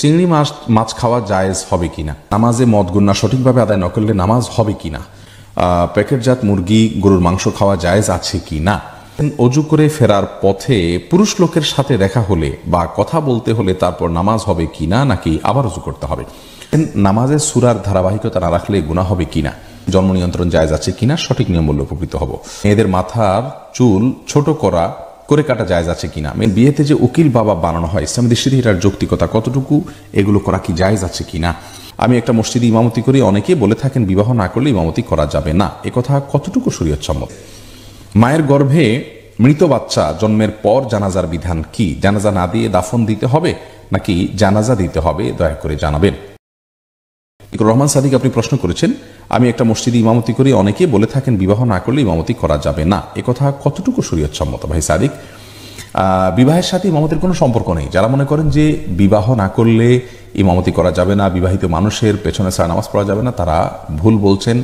চিংড়ি মাছ মাছ খাওয়া জায়েজ হবে কি না নামাজে মদ গুন্না সঠিকভাবে আদায় না করলে নামাজ হবে কি না প্যাকেটজাত মুরগি গরুর মাংস খাওয়া জায়েজ আছে কি না অজু করে ফেরার পথে পুরুষ লোকের সাথে দেখা হলে বা কথা বলতে হলে তারপর নামাজ হবে কি না নাকি আবার অজু করতে হবে নামাজের সুরার ধারাবাহিকতা না রাখলে গুণা হবে কি না জন্ম নিয়ন্ত্রণ জায়জ আছে কিনা সঠিক নিয়ম মূল্য উপকৃত হব মেয়েদের মাথার চুল ছোট করা করে কাটা জায়জ আছে কিনা মেন বিয়েতে যে উকিল বাবা বানানো হয় ইসলাম দৃষ্টিতে এটার যৌক্তিকতা কতটুকু এগুলো করা কি জায়জ আছে কিনা আমি একটা মসজিদ ইমামতি করি অনেকে বলে থাকেন বিবাহ না করলে ইমামতি করা যাবে না কথা কতটুকু সম্মত মায়ের গর্ভে মৃত বাচ্চা জন্মের পর জানাজার বিধান কি জানাজা না দিয়ে দাফন দিতে হবে নাকি জানাজা দিতে হবে দয়া করে জানাবেন রহমান সাদিক আপনি প্রশ্ন করেছেন আমি একটা মসজিদে ইমামতি করি অনেকে বলে থাকেন বিবাহ না করলে ইমামতি করা যাবে না কথা কতটুকু সম্মত ভাই সাদিক বিবাহের সাথে ইমামতির কোনো সম্পর্ক নেই যারা মনে করেন যে বিবাহ না করলে ইমামতি করা যাবে না বিবাহিত মানুষের পেছনে সারা নামাজ পড়া যাবে না তারা ভুল বলছেন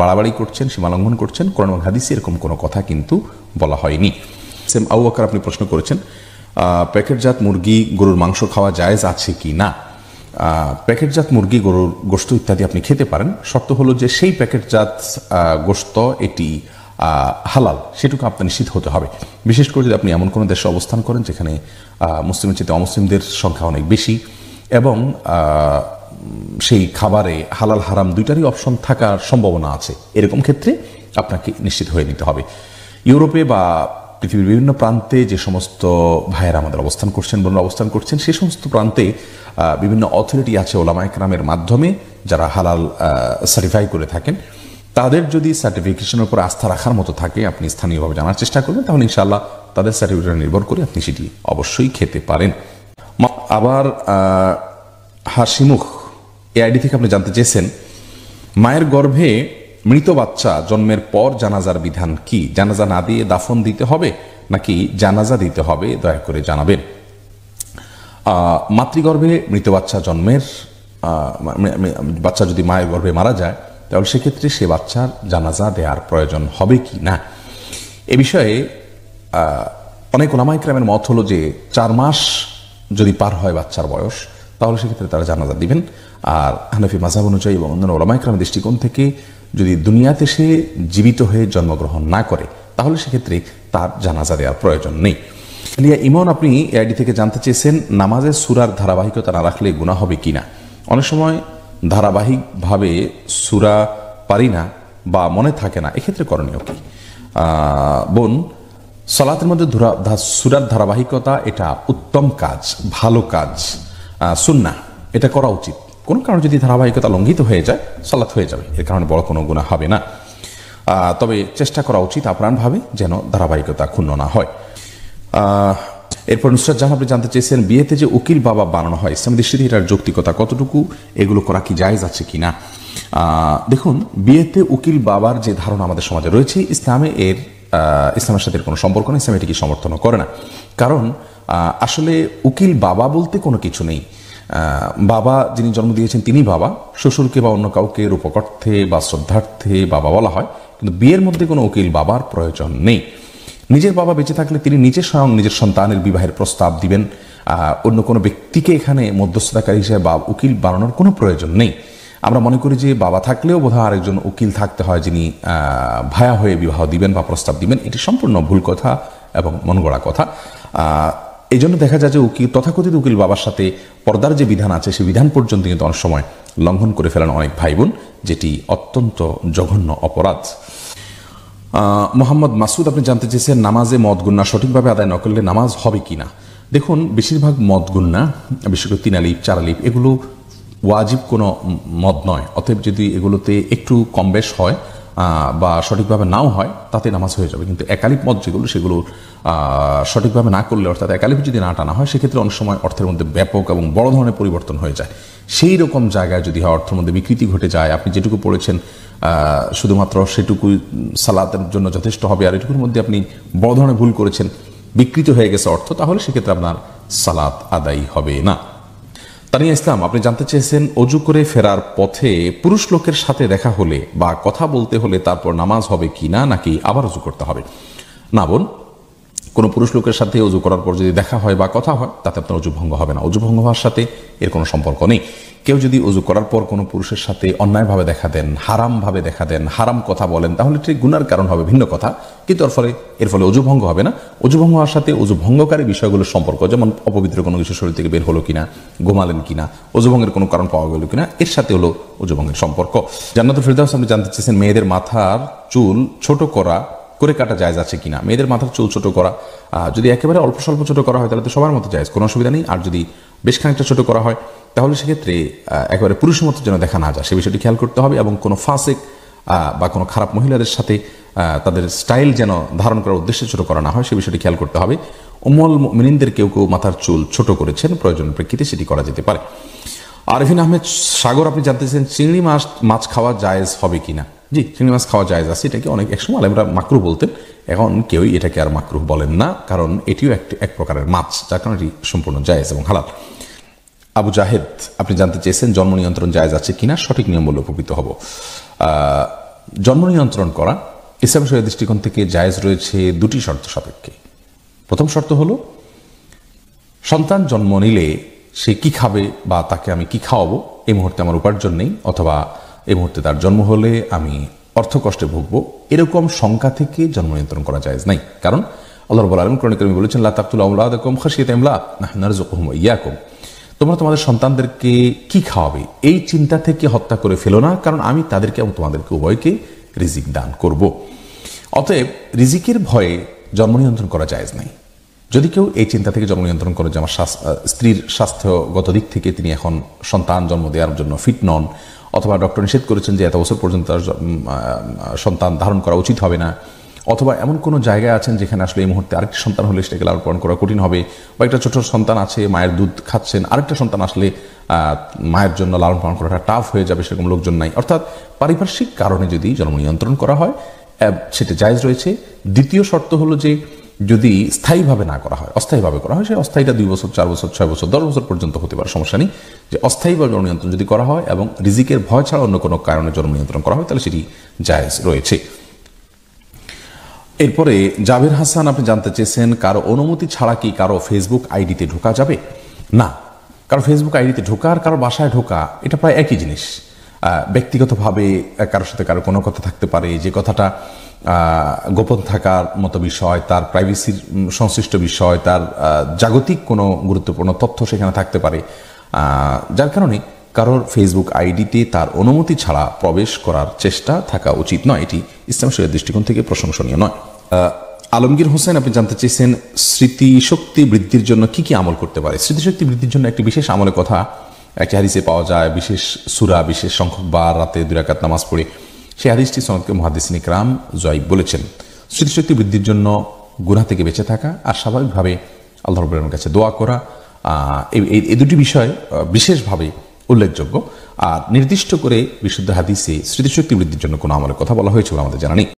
বাড়াবাড়ি করছেন সীমালঙ্ঘন করছেন কোরআন হাদিসে এরকম কোনো কথা কিন্তু বলা হয়নি সেম আউ আপনি প্রশ্ন করেছেন প্যাকেটজাত মুরগি গরুর মাংস খাওয়া জায়েজ আছে কি না প্যাকেটজাত মুরগি গরুর গোস্ত ইত্যাদি আপনি খেতে পারেন শর্ত হলো যে সেই প্যাকেটজাত গোস্ত এটি হালাল সেটুকু আপনার নিশ্চিত হতে হবে বিশেষ করে যদি আপনি এমন কোনো দেশে অবস্থান করেন যেখানে মুসলিমের চেতে অমুসলিমদের সংখ্যা অনেক বেশি এবং সেই খাবারে হালাল হারাম দুইটারই অপশন থাকার সম্ভাবনা আছে এরকম ক্ষেত্রে আপনাকে নিশ্চিত হয়ে নিতে হবে ইউরোপে বা পৃথিবীর বিভিন্ন প্রান্তে যে সমস্ত ভাইয়েরা আমাদের অবস্থান করছেন বোনরা অবস্থান করছেন সে সমস্ত প্রান্তে বিভিন্ন অথরিটি আছে ওলামা একরামের মাধ্যমে যারা হালাল সার্টিফাই করে থাকেন তাদের যদি সার্টিফিকেশনের উপর আস্থা রাখার মতো থাকে আপনি স্থানীয়ভাবে জানার চেষ্টা করবেন তাহলে ইনশাল্লাহ তাদের সার্টিফিকেট নির্ভর করে আপনি সেটি অবশ্যই খেতে পারেন আবার হাসিমুখ এআইডি থেকে আপনি জানতে চেয়েছেন মায়ের গর্ভে মৃত বাচ্চা জন্মের পর জানাজার বিধান কি জানাজা না দিয়ে দাফন দিতে হবে নাকি জানাজা দিতে হবে দয়া করে জানাবেন মাতৃগর্ভে মৃত বাচ্চা জন্মের বাচ্চা যদি মায়ের গর্ভে মারা যায় তাহলে সেক্ষেত্রে সে বাচ্চার জানাজা দেওয়ার প্রয়োজন হবে কি না এ বিষয়ে অনেক ওলামাই ক্রামের মত হলো যে চার মাস যদি পার হয় বাচ্চার বয়স তাহলে সেক্ষেত্রে তারা জানাজা দিবেন আর হানফি মাজাব অনুযায়ী এবং অন্যান্য ওলামাই ক্রামের দৃষ্টিকোণ থেকে যদি দুনিয়াতে সে জীবিত হয়ে জন্মগ্রহণ না করে তাহলে সেক্ষেত্রে তার জানাজা দেওয়ার প্রয়োজন নেই লিয়া ইমন আপনি এআইডি থেকে জানতে চেয়েছেন নামাজের সুরার ধারাবাহিকতা না রাখলে গুণা হবে কি না অনেক সময় ধারাবাহিকভাবে সুরা পারি না বা মনে থাকে না এক্ষেত্রে করণীয় কি বোন সলাতের মধ্যে সুরার ধারাবাহিকতা এটা উত্তম কাজ ভালো কাজ সুন্না এটা করা উচিত কোনো কারণে যদি ধারাবাহিকতা লঙ্ঘিত হয়ে যায় সালাত হয়ে যাবে এর কারণে বড় কোনো গুণা হবে না তবে চেষ্টা করা উচিত আপ্রাণভাবে যেন ধারাবাহিকতা ক্ষুণ্ণ না হয় এরপর নুসরাত জাহান আপনি জানতে চেয়েছেন বিয়েতে যে উকিল বাবা বানানো হয় ইসলাম দৃষ্টিতে এটার যৌক্তিকতা কতটুকু এগুলো করা কি জায়জ আছে কি না দেখুন বিয়েতে উকিল বাবার যে ধারণা আমাদের সমাজে রয়েছে ইসলামে এর ইসলামের সাথে কোনো সম্পর্ক নেই ইসলাম এটিকে সমর্থন করে না কারণ আসলে উকিল বাবা বলতে কোনো কিছু নেই বাবা যিনি জন্ম দিয়েছেন তিনি বাবা শ্বশুরকে বা অন্য কাউকে রূপকর্থে বা শ্রদ্ধার্থে বাবা বলা হয় কিন্তু বিয়ের মধ্যে কোনো উকিল বাবার প্রয়োজন নেই নিজের বাবা বেঁচে থাকলে তিনি নিজে স্বয়ং নিজের সন্তানের বিবাহের প্রস্তাব দিবেন অন্য কোনো ব্যক্তিকে এখানে মধ্যস্থতাকারী হিসেবে বা উকিল বানানোর কোনো প্রয়োজন নেই আমরা মনে করি যে বাবা থাকলেও বোধহয় আরেকজন উকিল থাকতে হয় যিনি ভায়া হয়ে বিবাহ দিবেন বা প্রস্তাব দিবেন এটি সম্পূর্ণ ভুল কথা এবং মনগড়া কথা এই জন্য দেখা যায় যে উকিল তথাকথিত উকিল বাবার সাথে পর্দার যে বিধান আছে সে বিধান পর্যন্ত কিন্তু অনেক সময় লঙ্ঘন করে ফেলেন অনেক ভাই বোন যেটি অত্যন্ত জঘন্য অপরাধ মোহাম্মদ মাসুদ আপনি জানতে চেয়েছেন নামাজে মদ গুন্না সঠিকভাবে আদায় না করলে নামাজ হবে কি না দেখুন বেশিরভাগ মদ গুন্না বিশেষ করে তিন আলিপ চার আলিপ এগুলো ওয়াজিব কোনো মদ নয় অতএব যদি এগুলোতে একটু কম বেশ হয় বা সঠিকভাবে নাও হয় তাতে নামাজ হয়ে যাবে কিন্তু একালিপ মত যেগুলো সেগুলো সঠিকভাবে না করলে অর্থাৎ একালিপ যদি না টানা হয় সেক্ষেত্রে অনেক সময় অর্থের মধ্যে ব্যাপক এবং বড় ধরনের পরিবর্তন হয়ে যায় সেই রকম জায়গায় যদি হয় অর্থের মধ্যে বিকৃতি ঘটে যায় আপনি যেটুকু পড়েছেন শুধুমাত্র সেটুকুই সালাতের জন্য যথেষ্ট হবে আর এটুকুর মধ্যে আপনি বড় ধরনের ভুল করেছেন বিকৃত হয়ে গেছে অর্থ তাহলে সেক্ষেত্রে আপনার সালাত আদায়ী হবে না তানিয়া ইসলাম আপনি জানতে চেয়েছেন অজু করে ফেরার পথে পুরুষ লোকের সাথে দেখা হলে বা কথা বলতে হলে তারপর নামাজ হবে কি না নাকি আবার অজু করতে হবে না বোন কোনো পুরুষ লোকের সাথে অজু করার পর যদি দেখা হয় বা কথা হয় তাতে আপনার অজু ভঙ্গ হবে না অজু ভঙ্গ হওয়ার সাথে এর কোনো সম্পর্ক নেই কেউ যদি অজু করার পর কোনো পুরুষের সাথে অন্যায়ভাবে দেখা দেন হারামভাবে দেখা দেন হারাম কথা বলেন তাহলে ঠিক গুনার কারণ হবে ভিন্ন কথা কিন্তু এর ফলে এর ফলে অজু ভঙ্গ হবে না অজু ভঙ্গ হওয়ার সাথে অজু ভঙ্গকারী বিষয়গুলোর সম্পর্ক যেমন অপবিত্র কোনো কিছু শরীর থেকে বের হলো কিনা ঘুমালেন কিনা ভঙ্গের কোনো কারণ পাওয়া গেল কিনা এর সাথে হলো ভঙ্গের সম্পর্ক জান্নাত ফিরদাস আপনি জানতে চেয়েছেন মেয়েদের মাথার চুল ছোট করা করে কাটা জায়জ আছে কিনা মেয়েদের মাথার চুল ছোটো করা যদি একেবারে অল্প স্বল্প ছোটো করা হয় তাহলে তো সবার মতো জায়জ কোনো অসুবিধা নেই আর যদি বেশ খানিকটা ছোটো করা হয় তাহলে সেক্ষেত্রে একেবারে পুরুষের মতো যেন দেখা না যায় সে বিষয়টি খেয়াল করতে হবে এবং কোনো ফাঁসেক বা কোনো খারাপ মহিলাদের সাথে তাদের স্টাইল যেন ধারণ করার উদ্দেশ্যে ছোটো করা না হয় সে বিষয়টি খেয়াল করতে হবে অমল মিনিনদের কেউ কেউ মাথার চুল ছোট করেছেন প্রয়োজন প্রেক্ষিতে সেটি করা যেতে পারে আরভিন আহমেদ সাগর আপনি জানতেছেন চিংড়ি মাছ মাছ খাওয়া জায়েজ হবে কিনা জি চিংড়ি মাছ খাওয়া যায় আছে এটাকে অনেক একসময় আলেমরা মাকরু বলতেন এখন কেউই এটাকে আর মাকরু বলেন না কারণ এটিও একটি এক প্রকারের মাছ যার কারণে এটি সম্পূর্ণ জায়জ এবং হালাল আবু জাহেদ আপনি জানতে চেয়েছেন জন্ম নিয়ন্ত্রণ জায়জ আছে কিনা সঠিক নিয়ম বলে উপকৃত হব জন্ম নিয়ন্ত্রণ করা ইসলাম সহ দৃষ্টিকোণ থেকে জায়েজ রয়েছে দুটি শর্ত সাপেক্ষে প্রথম শর্ত হলো সন্তান জন্ম নিলে সে কি খাবে বা তাকে আমি কি খাওয়াবো এই মুহূর্তে আমার উপার্জন নেই অথবা এই মুহূর্তে তার জন্ম হলে আমি অর্থকষ্টে ভুগব এরকম শঙ্কা থেকে জন্ম নিয়ন্ত্রণ করা যায় নাই কারণ আল্লাহ রব আলম ক্রণিকর্মী বলেছেন ইয়াকুম তোমরা তোমাদের সন্তানদেরকে কি খাওয়াবে এই চিন্তা থেকে হত্যা করে ফেলো না কারণ আমি তাদেরকে এবং তোমাদেরকে উভয়কে রিজিক দান করব। অতএব রিজিকের ভয়ে জন্ম নিয়ন্ত্রণ করা যায় নাই যদি কেউ এই চিন্তা থেকে জন্ম নিয়ন্ত্রণ করে যে আমার স্ত্রীর স্বাস্থ্যগত দিক থেকে তিনি এখন সন্তান জন্ম দেওয়ার জন্য ফিট নন অথবা ডক্টর নিষেধ করেছেন যে এত বছর পর্যন্ত তার সন্তান ধারণ করা উচিত হবে না অথবা এমন কোনো জায়গায় আছেন যেখানে আসলে এই মুহূর্তে আরেকটি সন্তান হলে সেটাকে লালন পালন করা কঠিন হবে বা একটা ছোট সন্তান আছে মায়ের দুধ খাচ্ছেন আরেকটা সন্তান আসলে মায়ের জন্য লালন পালন করাটা টাফ হয়ে যাবে সেরকম লোকজন নাই অর্থাৎ পারিপার্শ্বিক কারণে যদি জন্ম নিয়ন্ত্রণ করা হয় সেটা জায়জ রয়েছে দ্বিতীয় শর্ত হলো যে যদি স্থায়ীভাবে না করা হয় অস্থায়ীভাবে করা হয় সেই অস্থায়ীটা দুই বছর চার বছর ছয় বছর দশ বছর পর্যন্ত হতে পারে সমস্যা নেই যে অস্থায়ীভাবে নিয়ন্ত্রণ যদি করা হয় এবং রিজিকের ভয় ছাড়া অন্য কোনো কারণে জন্ম নিয়ন্ত্রণ করা হয় তাহলে সেটি জায়জ রয়েছে এরপরে জাভের হাসান আপনি জানতে চেয়েছেন কারো অনুমতি ছাড়া কি কারো ফেসবুক আইডিতে ঢোকা যাবে না কারো ফেসবুক আইডিতে ঢোকা আর কারো বাসায় ঢোকা এটা প্রায় একই জিনিস ব্যক্তিগতভাবে কারোর সাথে কারো কোনো কথা থাকতে পারে যে কথাটা গোপন থাকার মতো বিষয় তার প্রাইভেসির সংশ্লিষ্ট বিষয় তার জাগতিক কোনো গুরুত্বপূর্ণ তথ্য সেখানে থাকতে পারে যার কারণে কারোর ফেসবুক আইডিতে তার অনুমতি ছাড়া প্রবেশ করার চেষ্টা থাকা উচিত নয় এটি ইসলাম শরীর দৃষ্টিকোণ থেকে প্রশংসনীয় নয় আলমগীর হোসেন আপনি জানতে চেয়েছেন স্মৃতিশক্তি বৃদ্ধির জন্য কি কি আমল করতে পারে স্মৃতিশক্তি বৃদ্ধির জন্য একটি বিশেষ আমলের কথা একটি হারিসে পাওয়া যায় বিশেষ সুরা বিশেষ সংখ্যক বার রাতে দুরাকাত নামাজ পড়ে সে হাদিসটি সনদকে মহাদিসিন ইকরাম জয়ীব বলেছেন স্মৃতিশক্তি বৃদ্ধির জন্য গুণা থেকে বেঁচে থাকা আর স্বাভাবিকভাবে আল্লাহ কাছে দোয়া করা এই দুটি বিষয় বিশেষভাবে উল্লেখযোগ্য আর নির্দিষ্ট করে বিশুদ্ধ হাদিসে স্মৃতিশক্তি বৃদ্ধির জন্য কোনো আমলের কথা বলা বলে আমাদের জানা নেই